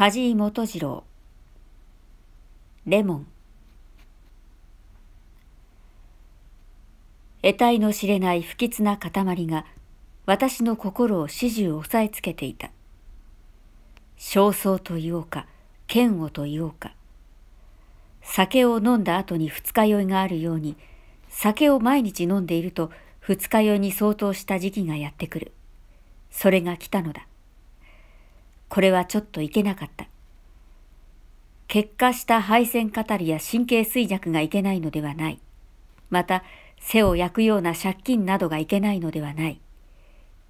梶井元次郎レモン得体の知れない不吉な塊が私の心を始終押さえつけていた焦燥と言おうか嫌悪と言おうか酒を飲んだ後に二日酔いがあるように酒を毎日飲んでいると二日酔いに相当した時期がやってくるそれが来たのだこれはちょっといけなかった。結果した配線語りや神経衰弱がいけないのではない。また、背を焼くような借金などがいけないのではない。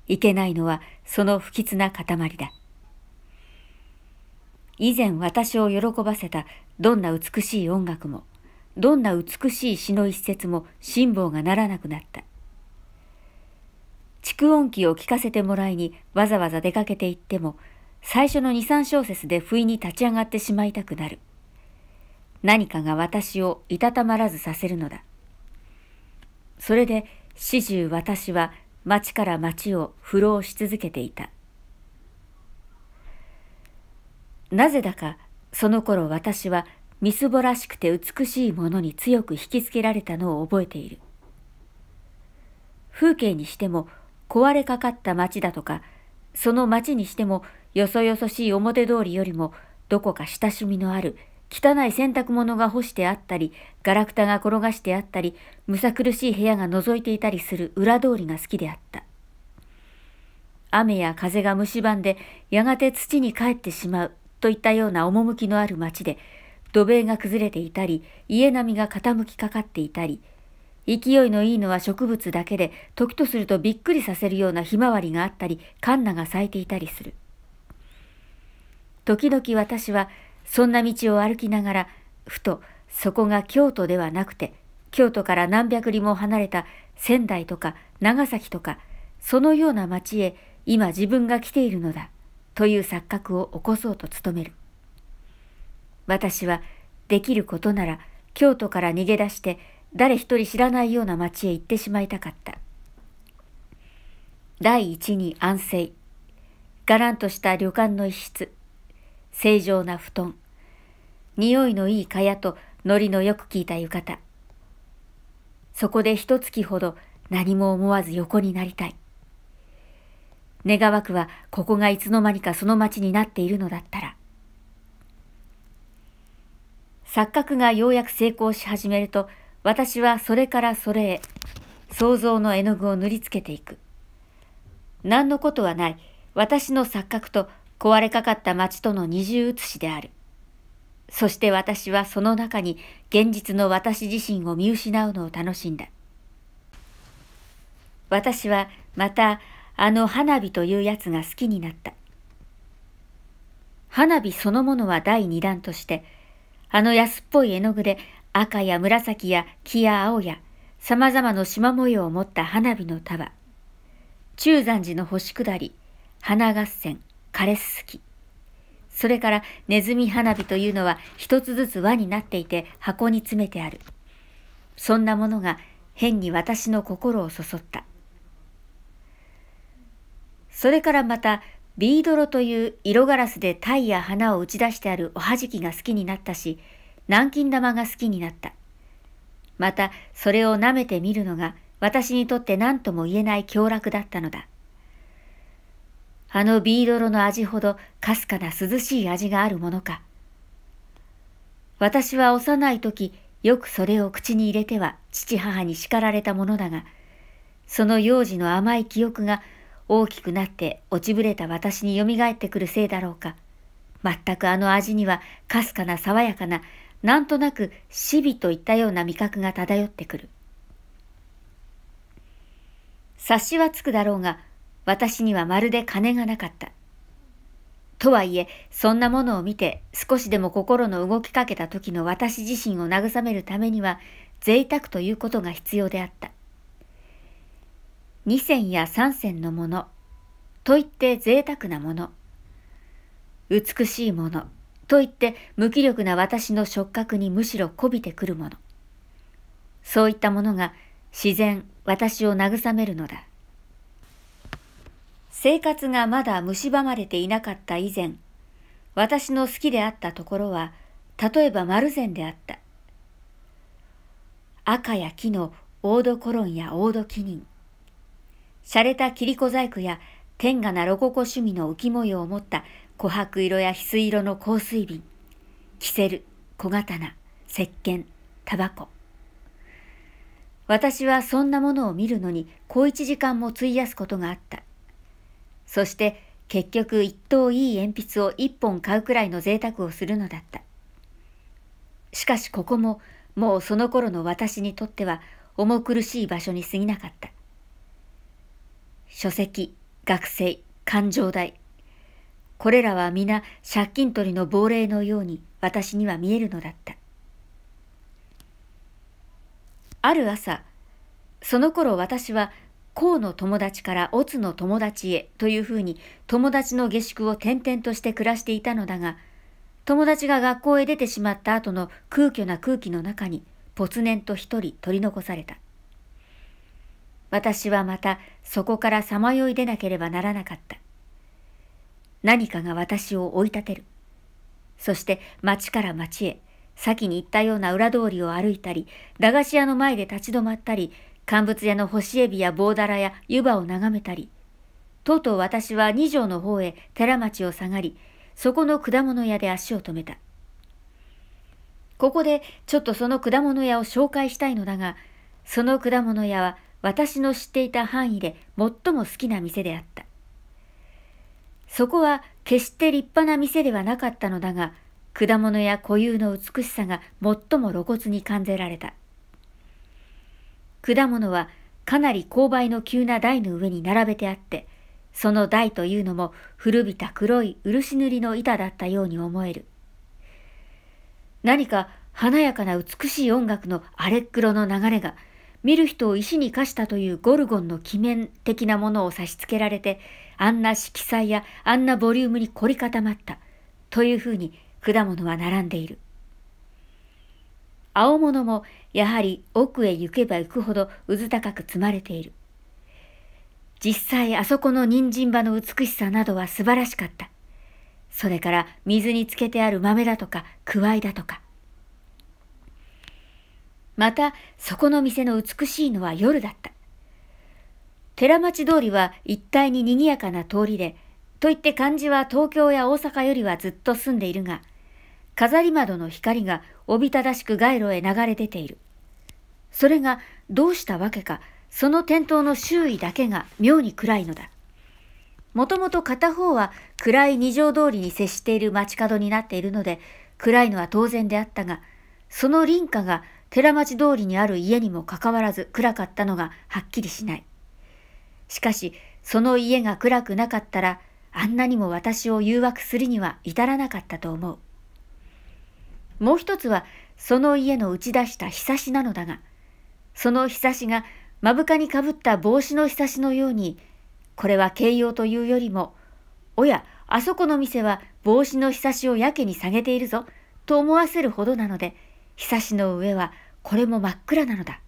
いけないのはその不吉な塊だ。以前私を喜ばせたどんな美しい音楽も、どんな美しい詩の一節も辛抱がならなくなった。蓄音機を聞かせてもらいにわざわざ出かけて行っても、最初の2、3小節で不意に立ち上がってしまいたくなる。何かが私をいたたまらずさせるのだ。それで始終私は町から町を不老し続けていた。なぜだかその頃私はみすぼらしくて美しいものに強く引きつけられたのを覚えている。風景にしても壊れかかった町だとか、その町にしてもよそよそしい表通りよりも、どこか親しみのある、汚い洗濯物が干してあったり、ガラクタが転がしてあったり、むさ苦しい部屋が覗いていたりする裏通りが好きであった。雨や風が蝕んで、やがて土に帰ってしまう、といったような趣のある町で、土塀が崩れていたり、家並みが傾きかかっていたり、勢いのいいのは植物だけで、時とするとびっくりさせるようなひまわりがあったり、カンナが咲いていたりする。時々私はそんな道を歩きながらふとそこが京都ではなくて京都から何百里も離れた仙台とか長崎とかそのような町へ今自分が来ているのだという錯覚を起こそうと努める私はできることなら京都から逃げ出して誰一人知らないような町へ行ってしまいたかった第一に安静がらんとした旅館の一室正常な布団。匂いのいい蚊帳と糊のよく効いた浴衣。そこで一月ほど何も思わず横になりたい。願わくはここがいつの間にかその町になっているのだったら。錯覚がようやく成功し始めると、私はそれからそれへ、想像の絵の具を塗りつけていく。何のことはない、私の錯覚と壊れかかった町との二重写しである。そして私はその中に現実の私自身を見失うのを楽しんだ。私はまたあの花火というやつが好きになった。花火そのものは第二弾として、あの安っぽい絵の具で赤や紫や木や青や様々な縞模様を持った花火の束。中山寺の星下り、花合戦、枯れすすき。それからネズミ花火というのは一つずつ輪になっていて箱に詰めてある。そんなものが変に私の心をそそった。それからまたビードロという色ガラスでタイや花を打ち出してあるおはじきが好きになったし、南京玉が好きになった。またそれを舐めてみるのが私にとって何とも言えない凶楽だったのだ。あのビードロの味ほどかすかな涼しい味があるものか。私は幼い時、よくそれを口に入れては父母に叱られたものだが、その幼児の甘い記憶が大きくなって落ちぶれた私によみがえってくるせいだろうか。全くあの味にはかすかな爽やかな、なんとなくシビといったような味覚が漂ってくる。察しはつくだろうが、私にはまるで金がなかった。とはいえ、そんなものを見て少しでも心の動きかけた時の私自身を慰めるためには贅沢ということが必要であった。2銭や3銭のもの、といって贅沢なもの、美しいもの、といって無気力な私の触覚にむしろこびてくるもの。そういったものが自然私を慰めるのだ。生活がまだ蝕まれていなかった以前、私の好きであったところは、例えば丸善であった。赤や木のオードコロンやオードキニン、洒落た切子細工や天下なロココ趣味の浮き模様を持った琥珀色や翡翠色の香水瓶、キセル、小刀、石鹸、タバコ。私はそんなものを見るのに小一時間も費やすことがあった。そして結局一等いい鉛筆を一本買うくらいの贅沢をするのだった。しかしここももうその頃の私にとっては重苦しい場所に過ぎなかった。書籍、学生、感情代。これらは皆借金取りの亡霊のように私には見えるのだった。ある朝、その頃私は甲の友達から乙の友達へというふうに友達の下宿を転々として暮らしていたのだが、友達が学校へ出てしまった後の空虚な空気の中にぽつねんと一人取り残された。私はまたそこからさまよい出なければならなかった。何かが私を追い立てる。そして町から町へ、先に行ったような裏通りを歩いたり、駄菓子屋の前で立ち止まったり、乾物屋の干しエビや棒だらや湯葉を眺めたり、とうとう私は二条の方へ寺町を下がり、そこの果物屋で足を止めた。ここでちょっとその果物屋を紹介したいのだが、その果物屋は私の知っていた範囲で最も好きな店であった。そこは決して立派な店ではなかったのだが、果物や固有の美しさが最も露骨に感じられた。果物はかなり勾配の急な台の上に並べてあって、その台というのも古びた黒い漆塗りの板だったように思える。何か華やかな美しい音楽の荒れっ黒の流れが、見る人を石に化したというゴルゴンの鬼面的なものを差し付けられて、あんな色彩やあんなボリュームに凝り固まった、というふうに果物は並んでいる。青物もやはり奥へ行けば行くほどうず高く積まれている。実際あそこの人参葉の美しさなどは素晴らしかった。それから水につけてある豆だとか、くわいだとか。また、そこの店の美しいのは夜だった。寺町通りは一帯に賑やかな通りで、といって漢字は東京や大阪よりはずっと住んでいるが、飾り窓の光がおびただしく街路へ流れ出ている。それがどうしたわけか、その点灯の周囲だけが妙に暗いのだ。もともと片方は暗い二条通りに接している街角になっているので、暗いのは当然であったが、その輪家が寺町通りにある家にもかかわらず暗かったのがはっきりしない。しかし、その家が暗くなかったら、あんなにも私を誘惑するには至らなかったと思う。もう一つはその家の打ち出したひさしなのだが、そのひさしが目深にかぶった帽子のひさしのように、これは形容というよりも、おや、あそこの店は帽子のひさしをやけに下げているぞ、と思わせるほどなので、ひさしの上はこれも真っ暗なのだ。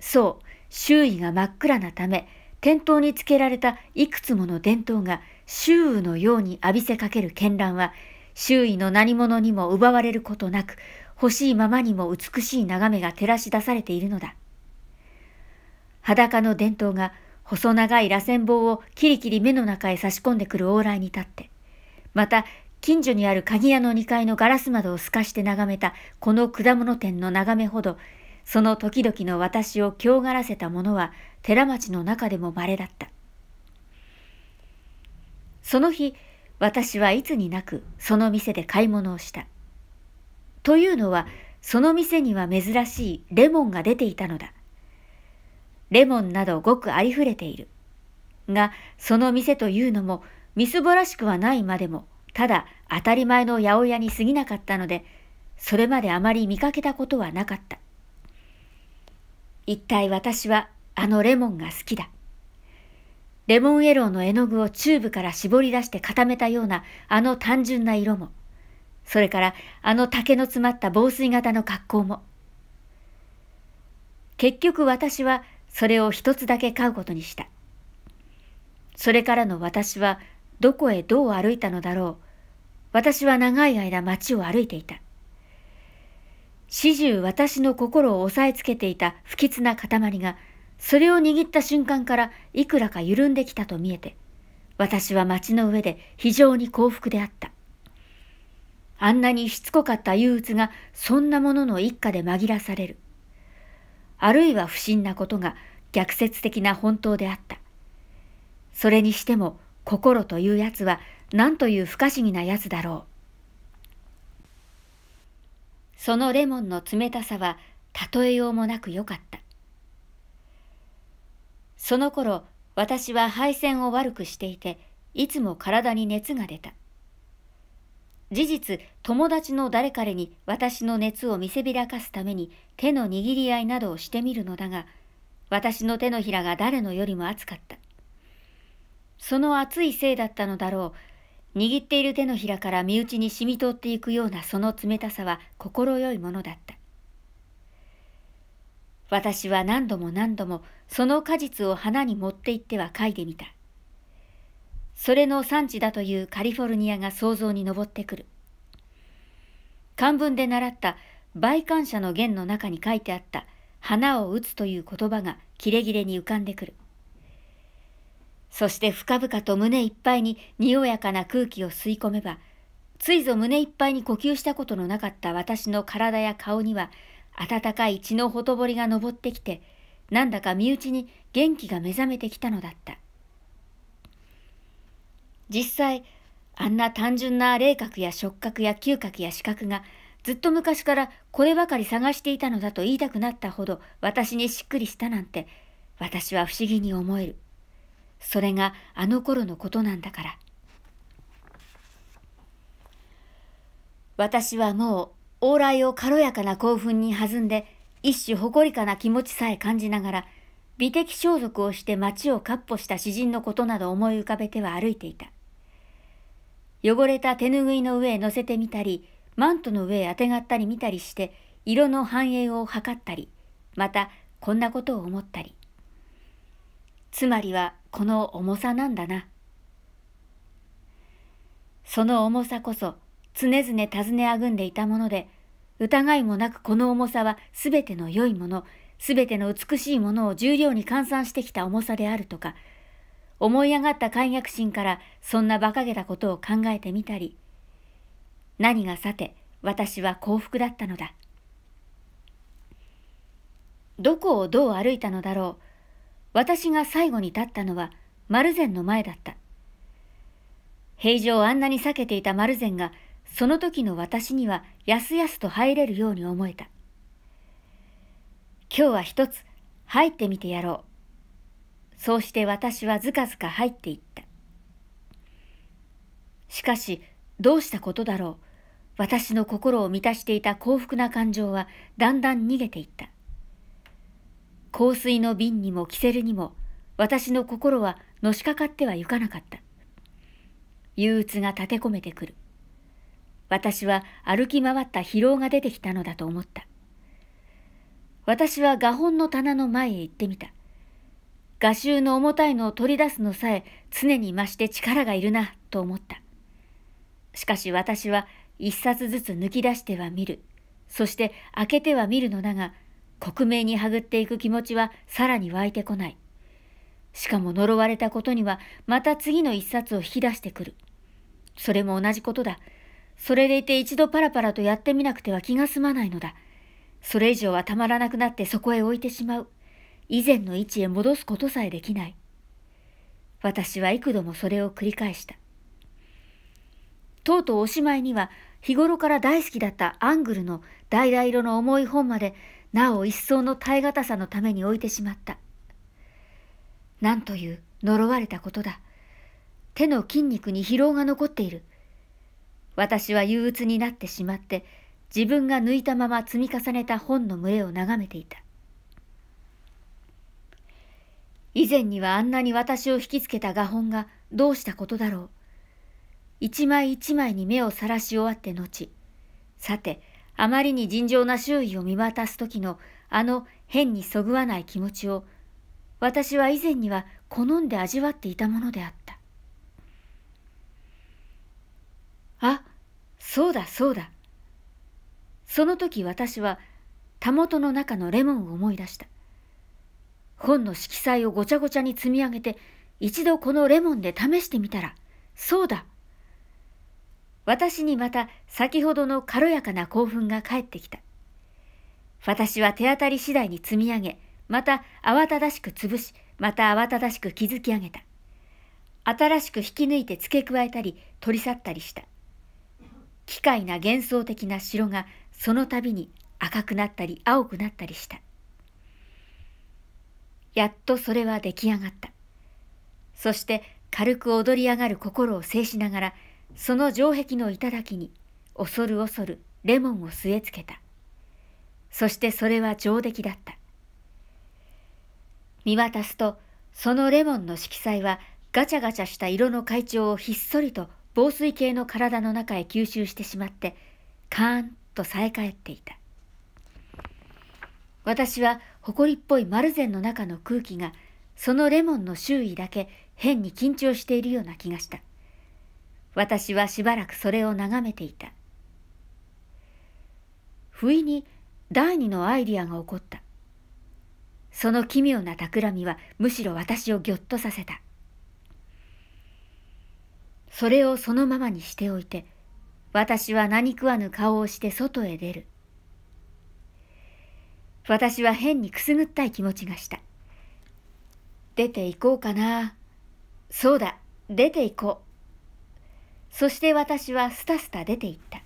そう、周囲が真っ暗なため、店頭につけられたいくつもの伝統が周囲のように浴びせかける絢爛は、周囲の何者にも奪われることなく、欲しいままにも美しい眺めが照らし出されているのだ。裸の伝統が細長い螺旋棒をキリキリ目の中へ差し込んでくる往来に立って、また近所にある鍵屋の2階のガラス窓を透かして眺めたこの果物店の眺めほど、その時々の私を強がらせたものは寺町の中でも稀だった。その日、私はいつになくその店で買い物をした。というのは、その店には珍しいレモンが出ていたのだ。レモンなどごくありふれている。が、その店というのも、みすぼらしくはないまでも、ただ当たり前の八百屋に過ぎなかったので、それまであまり見かけたことはなかった。一体私はあのレモンが好きだ。レモンイエローの絵の具をチューブから絞り出して固めたようなあの単純な色も、それからあの竹の詰まった防水型の格好も。結局私はそれを一つだけ買うことにした。それからの私はどこへどう歩いたのだろう。私は長い間街を歩いていた。始終私の心を押さえつけていた不吉な塊がそれを握った瞬間からいくらか緩んできたと見えて、私は街の上で非常に幸福であった。あんなにしつこかった憂鬱がそんなものの一家で紛らされる。あるいは不審なことが逆説的な本当であった。それにしても心というやつは何という不可思議なやつだろう。そのレモンの冷たさは例えようもなく良かった。その頃、私は配線を悪くしていて、いつも体に熱が出た。事実、友達の誰彼に私の熱を見せびらかすために手の握り合いなどをしてみるのだが、私の手のひらが誰のよりも熱かった。その熱いせいだったのだろう。握っている手のひらから身内に染み通っていくようなその冷たさは快いものだった。私は何度も何度もその果実を花に持って行っては嗅いでみた。それの産地だというカリフォルニアが想像に上ってくる。漢文で習った売感者の言の中に書いてあった花を打つという言葉がキレキレに浮かんでくる。そして深々と胸いっぱいににおやかな空気を吸い込めば、ついぞ胸いっぱいに呼吸したことのなかった私の体や顔には暖かい血のほとぼりが昇ってきて、なんだか身内に元気が目覚めてきたのだった。実際、あんな単純な霊覚や触覚や嗅覚や視覚がずっと昔からこればかり探していたのだと言いたくなったほど私にしっくりしたなんて私は不思議に思える。それがあの頃のことなんだから。私はもう往来を軽やかな興奮に弾んで、一種誇りかな気持ちさえ感じながら、美的装束をして街を闊歩した詩人のことなど思い浮かべては歩いていた。汚れた手ぬぐいの上へ乗せてみたり、マントの上へあてがったり見たりして、色の繁栄を図ったり、またこんなことを思ったり。つまりはこの重さなんだな。その重さこそ、常々尋ねあぐんでいたもので、疑いもなくこの重さはすべての良いもの、すべての美しいものを重量に換算してきた重さであるとか、思い上がった解約心からそんな馬鹿げたことを考えてみたり、何がさて、私は幸福だったのだ。どこをどう歩いたのだろう。私が最後に立ったのは丸善の前だった。平常あんなに避けていた丸善がその時の私にはやすやすと入れるように思えた。今日は一つ入ってみてやろう。そうして私はずかずか入っていった。しかし、どうしたことだろう。私の心を満たしていた幸福な感情はだんだん逃げていった。香水の瓶にもキセルにも私の心はのしかかってはゆかなかった。憂鬱が立てこめてくる。私は歩き回った疲労が出てきたのだと思った。私は画本の棚の前へ行ってみた。画集の重たいのを取り出すのさえ常に増して力がいるなと思った。しかし私は一冊ずつ抜き出しては見る。そして開けては見るのだが、克明にはぐっていく気持ちはさらに湧いてこない。しかも呪われたことにはまた次の一冊を引き出してくる。それも同じことだ。それでいて一度パラパラとやってみなくては気が済まないのだ。それ以上はたまらなくなってそこへ置いてしまう。以前の位置へ戻すことさえできない。私は幾度もそれを繰り返した。とうとうおしまいには日頃から大好きだったアングルの橙色の重い本までなお一層の耐え難さのために置いてしまった。なんという呪われたことだ。手の筋肉に疲労が残っている。私は憂鬱になってしまって自分が抜いたまま積み重ねた本の群れを眺めていた以前にはあんなに私を引きつけた画本がどうしたことだろう一枚一枚に目をさらし終わって後さてあまりに尋常な周囲を見渡す時のあの変にそぐわない気持ちを私は以前には好んで味わっていたものであったあ、そうだそうだ。その時私は、たもとの中のレモンを思い出した。本の色彩をごちゃごちゃに積み上げて、一度このレモンで試してみたら、そうだ。私にまた先ほどの軽やかな興奮が返ってきた。私は手当たり次第に積み上げ、また慌ただしく潰し、また慌ただしく築き上げた。新しく引き抜いて付け加えたり取り去ったりした。奇怪な幻想的な城がその度に赤くなったり青くなったりした。やっとそれは出来上がった。そして軽く踊り上がる心を制しながら、その城壁の頂に恐る恐るレモンを据え付けた。そしてそれは上出来だった。見渡すと、そのレモンの色彩はガチャガチャした色の階調をひっそりと防水系の体の中へ吸収してしまってカーンとさえ返っていた私は埃っぽい丸善の中の空気がそのレモンの周囲だけ変に緊張しているような気がした私はしばらくそれを眺めていた不意に第二のアイディアが起こったその奇妙な企みはむしろ私をぎょっとさせたそれをそのままにしておいて、私は何食わぬ顔をして外へ出る。私は変にくすぐったい気持ちがした。出て行こうかな。そうだ、出て行こう。そして私はスタスタ出て行った。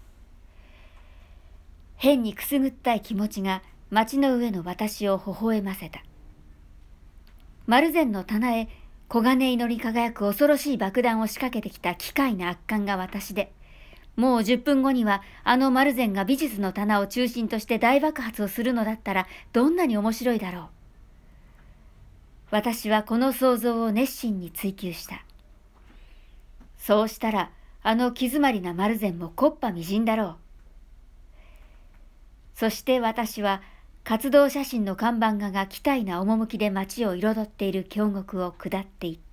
変にくすぐったい気持ちが街の上の私を微笑ませた。丸善の棚へ黄金色に輝く恐ろしい爆弾を仕掛けてきた機械な悪巻が私で、もう10分後にはあの丸善が美術の棚を中心として大爆発をするのだったらどんなに面白いだろう。私はこの想像を熱心に追求した。そうしたら、あの気詰まりな丸善も木っ端みじんだろう。そして私は活動写真の看板画が期待な趣で街を彩っている峡谷を下っていった。